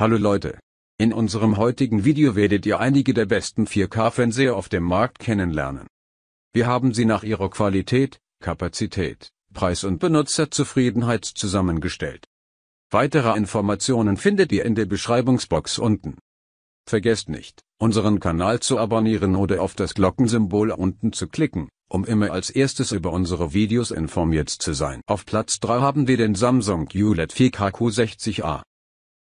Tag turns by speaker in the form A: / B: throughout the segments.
A: Hallo Leute! In unserem heutigen Video werdet ihr einige der besten 4K-Fernseher auf dem Markt kennenlernen. Wir haben sie nach ihrer Qualität, Kapazität, Preis und Benutzerzufriedenheit zusammengestellt. Weitere Informationen findet ihr in der Beschreibungsbox unten. Vergesst nicht, unseren Kanal zu abonnieren oder auf das Glockensymbol unten zu klicken, um immer als erstes über unsere Videos informiert zu sein. Auf Platz 3 haben wir den Samsung ULED 4K Q60A.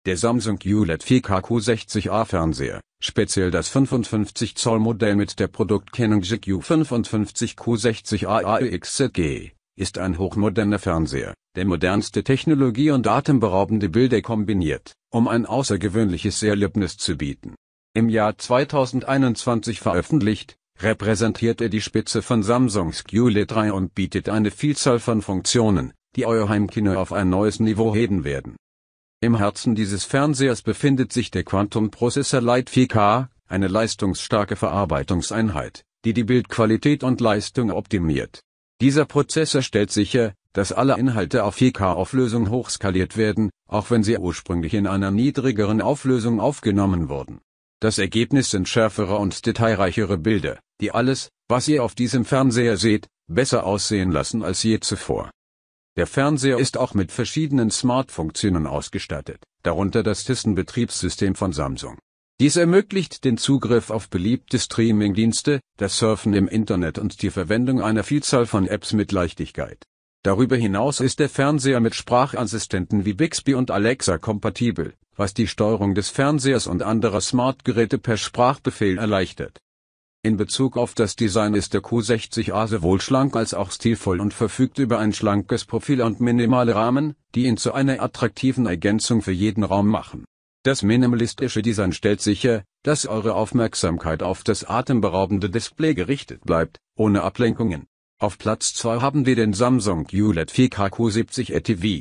A: Der Samsung QLED 4 k q 60 a Fernseher, speziell das 55 Zoll Modell mit der Produktkennung GQ 55 q 60 a AEXZG, ist ein hochmoderner Fernseher, der modernste Technologie und atemberaubende Bilder kombiniert, um ein außergewöhnliches Erlebnis zu bieten. Im Jahr 2021 veröffentlicht, repräsentiert er die Spitze von Samsungs QLED 3 und bietet eine Vielzahl von Funktionen, die euer Heimkino auf ein neues Niveau heben werden. Im Herzen dieses Fernsehers befindet sich der Quantum-Prozessor Light 4K, eine leistungsstarke Verarbeitungseinheit, die die Bildqualität und Leistung optimiert. Dieser Prozessor stellt sicher, dass alle Inhalte auf 4K-Auflösung hochskaliert werden, auch wenn sie ursprünglich in einer niedrigeren Auflösung aufgenommen wurden. Das Ergebnis sind schärfere und detailreichere Bilder, die alles, was ihr auf diesem Fernseher seht, besser aussehen lassen als je zuvor. Der Fernseher ist auch mit verschiedenen Smart-Funktionen ausgestattet, darunter das Tissen-Betriebssystem von Samsung. Dies ermöglicht den Zugriff auf beliebte Streaming-Dienste, das Surfen im Internet und die Verwendung einer Vielzahl von Apps mit Leichtigkeit. Darüber hinaus ist der Fernseher mit Sprachassistenten wie Bixby und Alexa kompatibel, was die Steuerung des Fernsehers und anderer Smart-Geräte per Sprachbefehl erleichtert in Bezug auf das Design ist der Q60A sowohl schlank als auch stilvoll und verfügt über ein schlankes Profil und minimale Rahmen, die ihn zu einer attraktiven Ergänzung für jeden Raum machen. Das minimalistische Design stellt sicher, dass eure Aufmerksamkeit auf das atemberaubende Display gerichtet bleibt, ohne Ablenkungen. Auf Platz 2 haben wir den Samsung ULED 4K Q70 e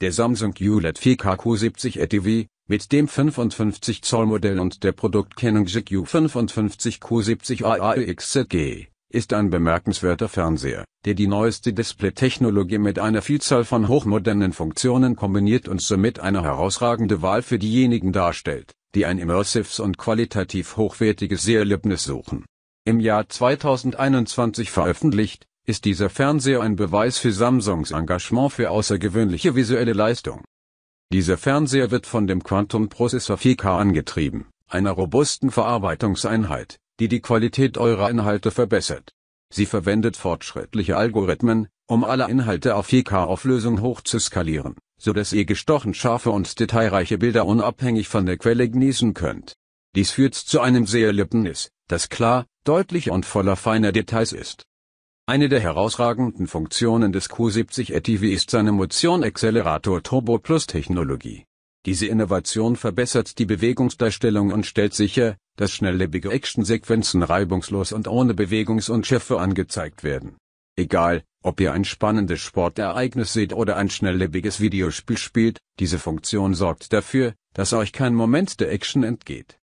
A: Der Samsung ULED 4K Q70 e mit dem 55 Zoll Modell und der Produktkennung GQ 55Q70 AAXZG ist ein bemerkenswerter Fernseher, der die neueste Display-Technologie mit einer Vielzahl von hochmodernen Funktionen kombiniert und somit eine herausragende Wahl für diejenigen darstellt, die ein immersives und qualitativ hochwertiges Seherlebnis suchen. Im Jahr 2021 veröffentlicht, ist dieser Fernseher ein Beweis für Samsungs Engagement für außergewöhnliche visuelle Leistung. Dieser Fernseher wird von dem quantum Processor 4K angetrieben, einer robusten Verarbeitungseinheit, die die Qualität eurer Inhalte verbessert. Sie verwendet fortschrittliche Algorithmen, um alle Inhalte auf 4K-Auflösung hochzuskalieren, so dass ihr gestochen scharfe und detailreiche Bilder unabhängig von der Quelle genießen könnt. Dies führt zu einem Seherlebnis, das klar, deutlich und voller feiner Details ist. Eine der herausragenden Funktionen des Q70 e ist seine Motion-Accelerator Turbo Plus Technologie. Diese Innovation verbessert die Bewegungsdarstellung und stellt sicher, dass schnelllebige Actionsequenzen reibungslos und ohne Bewegungsunschärfe angezeigt werden. Egal, ob ihr ein spannendes Sportereignis seht oder ein schnelllebiges Videospiel spielt, diese Funktion sorgt dafür, dass euch kein Moment der Action entgeht.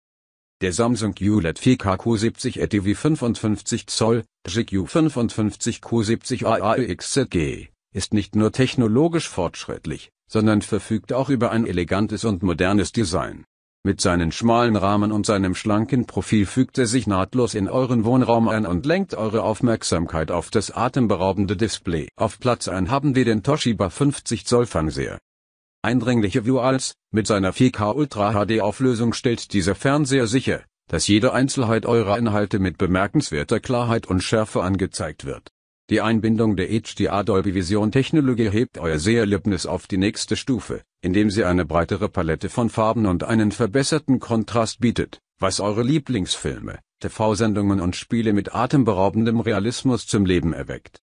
A: Der Samsung ULED 4K Q70 ETV 55 Zoll, GQ 55 Q70 AAXZG, ist nicht nur technologisch fortschrittlich, sondern verfügt auch über ein elegantes und modernes Design. Mit seinen schmalen Rahmen und seinem schlanken Profil fügt er sich nahtlos in euren Wohnraum ein und lenkt eure Aufmerksamkeit auf das atemberaubende Display. Auf Platz 1 haben wir den Toshiba 50 Zoll Fernseher eindringliche Visuals, mit seiner 4K Ultra HD Auflösung stellt dieser Fernseher sicher, dass jede Einzelheit eurer Inhalte mit bemerkenswerter Klarheit und Schärfe angezeigt wird. Die Einbindung der HDR Dolby Vision Technologie hebt euer Seherlebnis auf die nächste Stufe, indem sie eine breitere Palette von Farben und einen verbesserten Kontrast bietet, was eure Lieblingsfilme, TV-Sendungen und Spiele mit atemberaubendem Realismus zum Leben erweckt.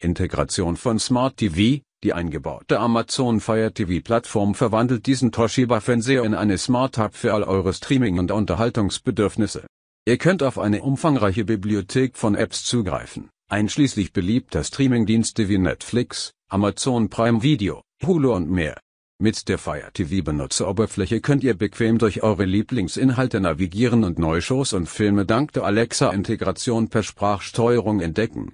A: Integration von Smart TV die eingebaute Amazon Fire TV-Plattform verwandelt diesen Toshiba-Fernseher in eine Smart Hub für all eure Streaming- und Unterhaltungsbedürfnisse. Ihr könnt auf eine umfangreiche Bibliothek von Apps zugreifen, einschließlich beliebter Streamingdienste wie Netflix, Amazon Prime Video, Hulu und mehr. Mit der Fire TV Benutzeroberfläche könnt ihr bequem durch eure Lieblingsinhalte navigieren und neue Shows und Filme dank der Alexa-Integration per Sprachsteuerung entdecken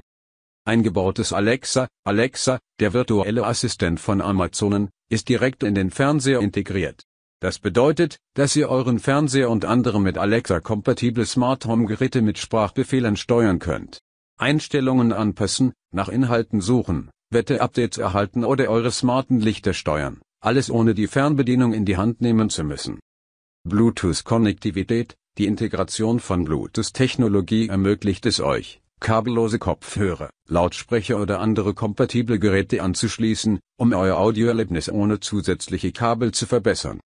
A: eingebautes Alexa, Alexa, der virtuelle Assistent von Amazonen, ist direkt in den Fernseher integriert. Das bedeutet, dass ihr euren Fernseher und andere mit Alexa kompatible Smart Home Geräte mit Sprachbefehlen steuern könnt. Einstellungen anpassen, nach Inhalten suchen, Wetterupdates erhalten oder eure smarten Lichter steuern, alles ohne die Fernbedienung in die Hand nehmen zu müssen. Bluetooth-Konnektivität, die Integration von Bluetooth-Technologie ermöglicht es euch, kabellose Kopfhörer, Lautsprecher oder andere kompatible Geräte anzuschließen, um euer Audioerlebnis ohne zusätzliche Kabel zu verbessern